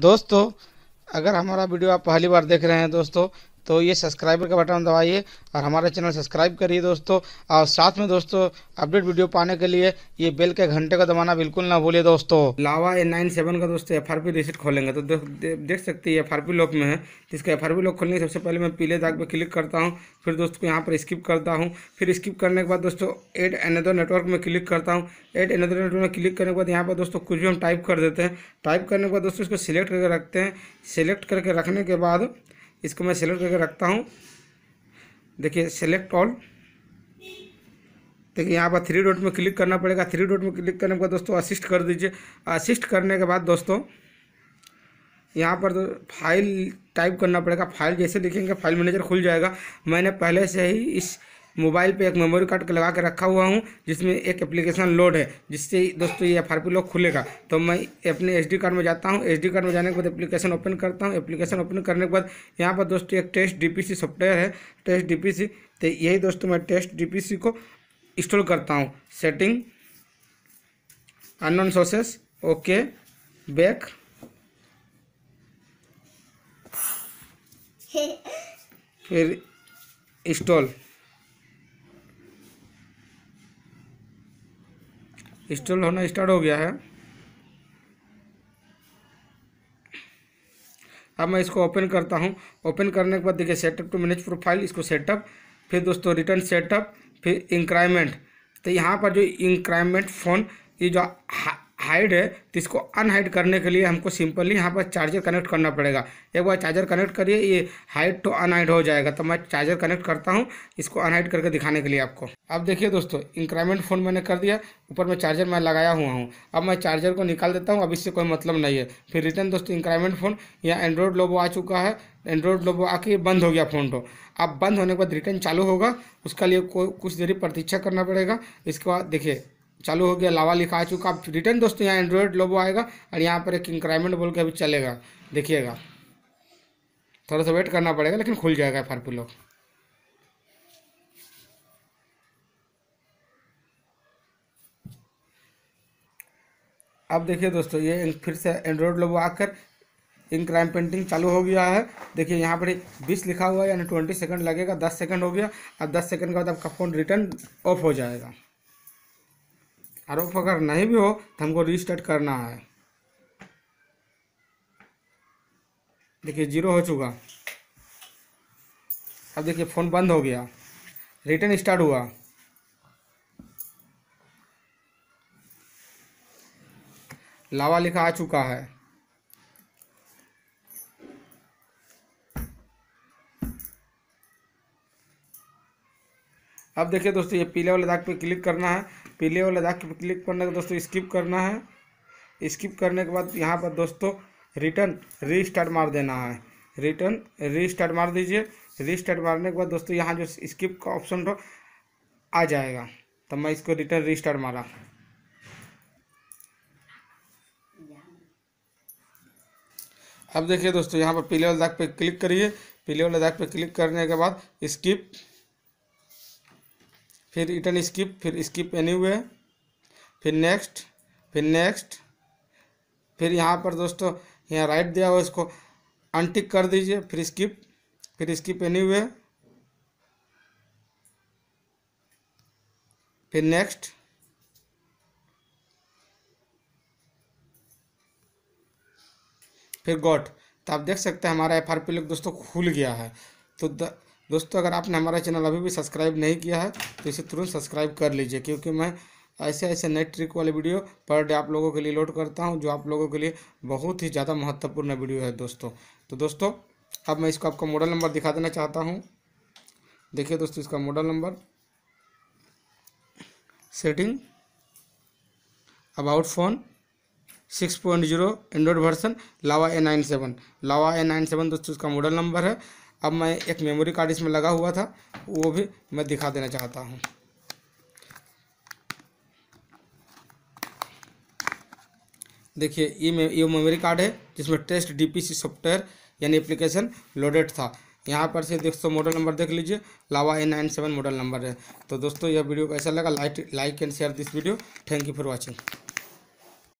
दोस्तों अगर हमारा वीडियो आप पहली बार देख रहे हैं दोस्तों तो ये सब्सक्राइबर का बटन दबाइए और हमारा चैनल सब्सक्राइब करिए दोस्तों और साथ में दोस्तों अपडेट वीडियो पाने के लिए ये बेल के घंटे का दबाना बिल्कुल ना भूलिए दोस्तों लावा ए नाइन सेवन का दोस्तों एफ आर पी रिसिट खोलेंगे तो दे, देख सकते हैं एफ आर पी लॉक में है जिसका एफ आर पी लॉक खोलने सबसे पहले मैं पीले दाग पर क्लिक करता हूँ फिर दोस्तों को यहाँ पर स्किप करता हूँ फिर स्किप करने के बाद दोस्तों एड एनदर नेटवर्क में क्लिक करता हूँ एड एनदर नेटवर्क में क्लिक करने के बाद यहाँ पर दोस्तों कुछ भी हम टाइप कर देते हैं टाइप करने के बाद दोस्तों इसको सिलेक्ट करके रखते हैं सिलेक्ट करके रखने के बाद इसको मैं सेलेक्ट करके रखता हूँ देखिए सेलेक्ट ऑल देखिए यहाँ पर थ्री डॉट में क्लिक करना पड़ेगा थ्री डॉट में क्लिक करने के बाद दोस्तों असिस्ट कर दीजिए असिस्ट करने के बाद दोस्तों यहाँ पर तो फाइल टाइप करना पड़ेगा फाइल जैसे लिखेंगे फाइल मैनेजर खुल जाएगा मैंने पहले से ही इस मोबाइल पे एक मेमोरी कार्ड लगा के रखा हुआ हूँ जिसमें एक एप्लीकेशन लोड है जिससे दोस्तों ये एफ आर पी लॉक खुलेगा तो मैं अपने एच डी कार्ड में जाता हूँ एच डी कार्ड में जाने के बाद एप्लीकेशन ओपन करता हूँ एप्लीकेशन ओपन करने के बाद यहाँ पर दोस्तों एक test D P C software है टेस्ट डी पी सी तो यही दोस्तों मैं टेस्ट डी पी सी को इंस्टॉल करता हूँ setting unknown sources okay back फिर इंस्टॉल इंस्टॉल होना स्टार्ट हो गया है अब मैं इसको ओपन करता हूँ ओपन करने के बाद देखिए सेटअप टू मैनेज प्रोफाइल इसको सेटअप फिर दोस्तों रिटर्न सेटअप फिर इंक्राइमेंट तो यहाँ पर जो इंक्राइमेंट फ़ोन ये जो हाइड है तो इसको अनहाइड करने के लिए हमको सिंपली यहाँ पर चार्जर कनेक्ट करना पड़ेगा एक बार चार्जर कनेक्ट करिए ये हाइड टू अनहाइड हो जाएगा तो मैं चार्जर कनेक्ट करता हूँ इसको अनहाइड करके दिखाने के लिए आपको अब देखिए दोस्तों इंक्रामेंट फ़ोन मैंने कर दिया ऊपर में चार्जर मैं लगाया हुआ हूँ अब मैं चार्जर को निकाल देता हूँ अब इससे कोई मतलब नहीं है फिर रिटर्न दोस्तों इंक्रीमेंट फ़ोन यहाँ एंड्रॉयड लोबो आ चुका है एंड्रॉयड लोबो आके बंद हो गया फ़ोन तो अब बंद होने के बाद रिटर्न चालू होगा उसके लिए कुछ देरी प्रतीक्षा करना पड़ेगा इसके बाद देखिए चालू हो गया लावा लिखा आ चुका आप रिटर्न दोस्तों यहाँ एंड्रॉयड लोबो आएगा और यहाँ पर एक इंक्राइमेंट बोल के अभी चलेगा देखिएगा थोड़ा सा वेट करना पड़ेगा लेकिन खुल जाएगा फार पुलो अब देखिए दोस्तों ये फिर से एंड्रॉयड लोबो आकर इन क्राइम पेंटिंग चालू हो गया है देखिए यहाँ पर बीस लिखा हुआ है यानी ट्वेंटी सेकंड लगेगा दस सेकंड हो गया अब दस सेकंड के बाद आपका फ़ोन रिटर्न ऑफ हो जाएगा आरोप अगर नहीं भी हो तो हमको रिस्टार्ट करना है देखिए जीरो हो चुका अब देखिए फ़ोन बंद हो गया रिटर्न स्टार्ट हुआ लावा लिखा आ चुका है अब देखिए दोस्तों ये पीले वाले दाग पे क्लिक करना है पीले वाले दाग पे क्लिक करने के दोस्तों स्किप करना है स्किप करने के बाद यहाँ पर दोस्तों रिटर्न रीस्टार्ट मार देना है रिटर्न रीस्टार्ट मार दीजिए रीस्टार्ट मारने के बाद दोस्तों यहाँ जो स्किप का ऑप्शन आ जाएगा तब तो मैं इसको रिटर्न रीस्टार्ट मारा अब देखिए दोस्तों यहाँ पर पीले वाले दाग पे क्लिक करिए पीले वाले दाग पे क्लिक करने के बाद स्किप फिर रिटर्न स्किप फिर स्किप एनी हुए फिर नेक्स्ट फिर नेक्स्ट फिर यहाँ पर दोस्तों यहाँ राइट दिया हुआ इसको अनटिक कर दीजिए फिर स्किप फिर स्किप एनी हुए फिर नेक्स्ट फिर गॉट तो आप देख सकते हैं हमारा एफ आर पी लुक दोस्तों खुल गया है तो द दोस्तों अगर आपने हमारा चैनल अभी भी सब्सक्राइब नहीं किया है तो इसे तुरंत सब्सक्राइब कर लीजिए क्योंकि मैं ऐसे ऐसे नए ट्रिक वाले वीडियो पर डे आप लोगों के लिए लोड करता हूँ जो आप लोगों के लिए बहुत ही ज़्यादा महत्वपूर्ण वीडियो है दोस्तों तो दोस्तों अब मैं इसको आपका मॉडल नंबर दिखा देना चाहता हूँ देखिए दोस्तों इसका model number setting about phone six point zero android version Lava A nine seven Lava A nine seven दोस्तों इसका मॉडल नंबर है अब मैं एक मेमोरी कार्ड इसमें लगा हुआ था वो भी मैं दिखा देना चाहता हूँ देखिए ये मे ये मेमोरी कार्ड है जिसमें टेस्ट डीपीसी सॉफ्टवेयर यानी एप्लीकेशन लोडेड था यहाँ पर से दोस्तों मॉडल नंबर देख लीजिए Lava A nine seven model number है तो दोस्तों यह वीडियो कैसा लगा like like and share this video thank you for watching